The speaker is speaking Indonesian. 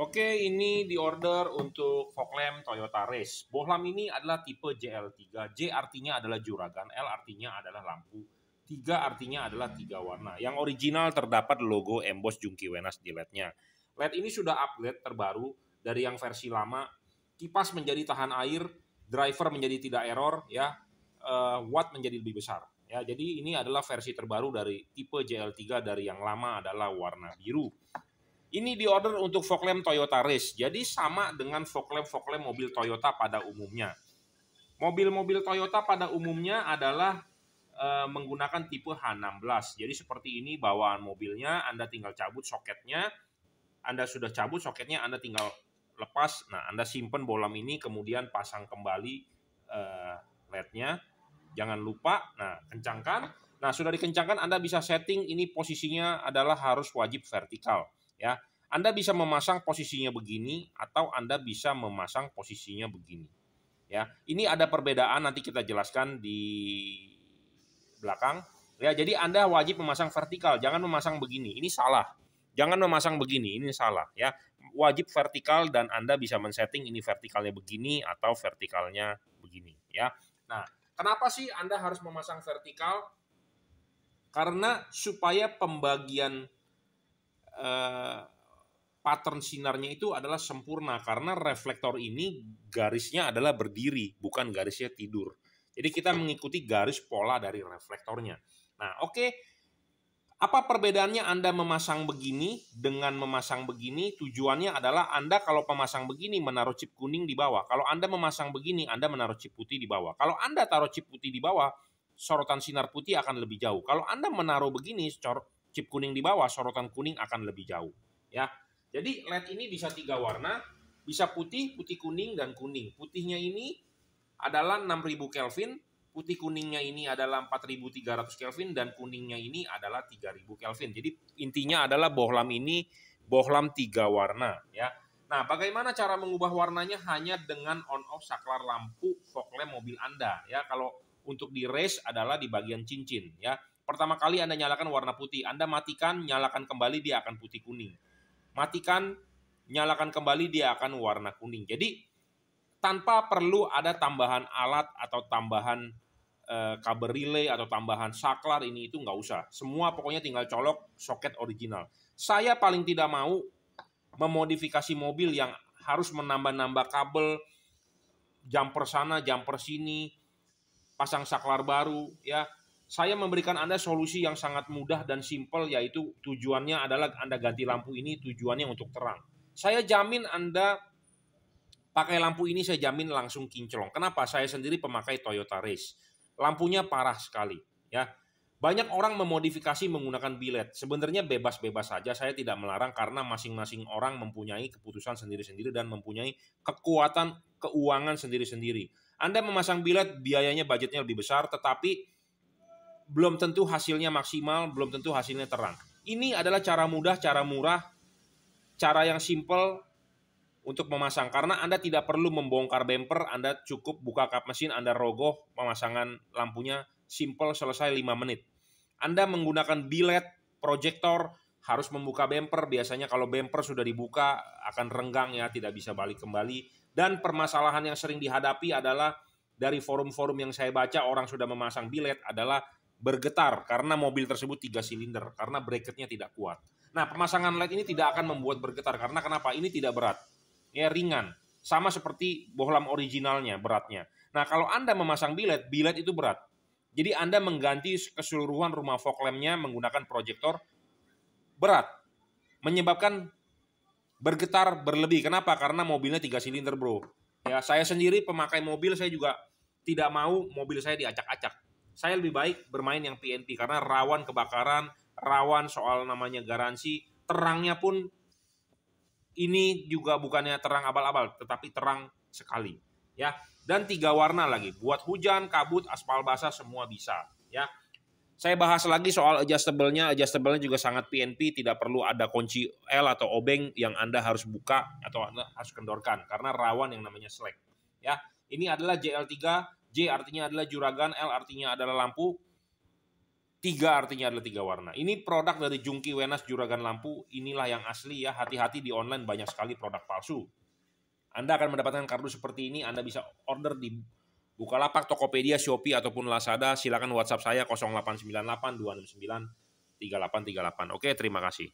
Oke, ini di order untuk fog lamp Toyota Race. Bohlam ini adalah tipe JL3. J artinya adalah juragan, L artinya adalah lampu, 3 artinya adalah tiga warna. Yang original terdapat logo emboss Jungki Wenas di LED-nya. LED ini sudah upgrade terbaru dari yang versi lama. Kipas menjadi tahan air, driver menjadi tidak error, ya. Uh, watt menjadi lebih besar. Ya, jadi ini adalah versi terbaru dari tipe JL3 dari yang lama adalah warna biru. Ini diorder untuk fog lamp Toyota Race, jadi sama dengan fog lamp-fog lamp mobil Toyota pada umumnya. Mobil-mobil Toyota pada umumnya adalah e, menggunakan tipe H16. Jadi seperti ini bawaan mobilnya, Anda tinggal cabut soketnya, Anda sudah cabut soketnya, Anda tinggal lepas. Nah, Anda simpen bolam ini, kemudian pasang kembali e, LED-nya. Jangan lupa, nah kencangkan. Nah, sudah dikencangkan Anda bisa setting ini posisinya adalah harus wajib vertikal ya. Anda bisa memasang posisinya begini atau Anda bisa memasang posisinya begini. Ya, ini ada perbedaan nanti kita jelaskan di belakang. Ya, jadi Anda wajib memasang vertikal, jangan memasang begini. Ini salah. Jangan memasang begini, ini salah ya. Wajib vertikal dan Anda bisa men-setting ini vertikalnya begini atau vertikalnya begini ya. Nah, kenapa sih Anda harus memasang vertikal? Karena supaya pembagian Eh, pattern sinarnya itu adalah sempurna karena reflektor ini garisnya adalah berdiri, bukan garisnya tidur. Jadi kita mengikuti garis pola dari reflektornya. Nah, oke. Okay. Apa perbedaannya Anda memasang begini dengan memasang begini? Tujuannya adalah Anda kalau memasang begini menaruh chip kuning di bawah. Kalau Anda memasang begini, Anda menaruh chip putih di bawah. Kalau Anda taruh chip putih di bawah, sorotan sinar putih akan lebih jauh. Kalau Anda menaruh begini, chip kuning di bawah, sorotan kuning akan lebih jauh. Ya, jadi LED ini bisa tiga warna, bisa putih, putih kuning, dan kuning. Putihnya ini adalah 6000 Kelvin, putih kuningnya ini adalah 4300 Kelvin, dan kuningnya ini adalah 3000 Kelvin. Jadi intinya adalah bohlam ini bohlam tiga warna. ya. Nah, bagaimana cara mengubah warnanya hanya dengan on-off saklar lampu fog lamp mobil Anda? ya. Kalau untuk di race adalah di bagian cincin. ya. Pertama kali Anda nyalakan warna putih, Anda matikan, nyalakan kembali dia akan putih kuning. Matikan, nyalakan kembali dia akan warna kuning. Jadi tanpa perlu ada tambahan alat atau tambahan eh, kabel relay atau tambahan saklar ini itu nggak usah. Semua pokoknya tinggal colok soket original. Saya paling tidak mau memodifikasi mobil yang harus menambah-nambah kabel jumper sana, jumper sini, pasang saklar baru ya saya memberikan Anda solusi yang sangat mudah dan simpel yaitu tujuannya adalah Anda ganti lampu ini tujuannya untuk terang. Saya jamin Anda pakai lampu ini saya jamin langsung kinclong. Kenapa? Saya sendiri pemakai Toyota Race. Lampunya parah sekali, ya. Banyak orang memodifikasi menggunakan bilet. Sebenarnya bebas-bebas saja, saya tidak melarang karena masing-masing orang mempunyai keputusan sendiri-sendiri dan mempunyai kekuatan keuangan sendiri-sendiri. Anda memasang bilet, biayanya budgetnya lebih besar, tetapi belum tentu hasilnya maksimal, belum tentu hasilnya terang. Ini adalah cara mudah, cara murah, cara yang simple untuk memasang karena Anda tidak perlu membongkar bumper, Anda cukup buka kap mesin, Anda rogoh pemasangan lampunya simple selesai 5 menit. Anda menggunakan bilet, proyektor, harus membuka bumper. Biasanya kalau bumper sudah dibuka akan renggang ya, tidak bisa balik kembali. Dan permasalahan yang sering dihadapi adalah dari forum-forum yang saya baca orang sudah memasang bilet adalah bergetar karena mobil tersebut tiga silinder karena bracketnya tidak kuat. Nah pemasangan LED ini tidak akan membuat bergetar karena kenapa? Ini tidak berat, ya ringan, sama seperti bohlam originalnya beratnya. Nah kalau anda memasang bilet, bilet itu berat. Jadi anda mengganti keseluruhan rumah fog lampnya menggunakan proyektor berat, menyebabkan bergetar berlebih. Kenapa? Karena mobilnya tiga silinder bro. Ya saya sendiri pemakai mobil saya juga tidak mau mobil saya diacak-acak saya lebih baik bermain yang PNP karena rawan kebakaran, rawan soal namanya garansi, terangnya pun ini juga bukannya terang abal-abal, tetapi terang sekali, ya. Dan tiga warna lagi, buat hujan, kabut, aspal basah semua bisa, ya. Saya bahas lagi soal adjustable-nya. Adjustable-nya juga sangat PNP, tidak perlu ada kunci L atau obeng yang Anda harus buka atau Anda harus kendorkan karena rawan yang namanya slack. Ya, ini adalah JL3 J artinya adalah juragan, L artinya adalah lampu, tiga artinya adalah tiga warna. Ini produk dari Jungki Wenas Juragan Lampu, inilah yang asli ya, hati-hati di online banyak sekali produk palsu. Anda akan mendapatkan kardus seperti ini, Anda bisa order di Bukalapak, Tokopedia, Shopee, ataupun Lazada. Silakan WhatsApp saya 0898 269 3838. Oke, terima kasih.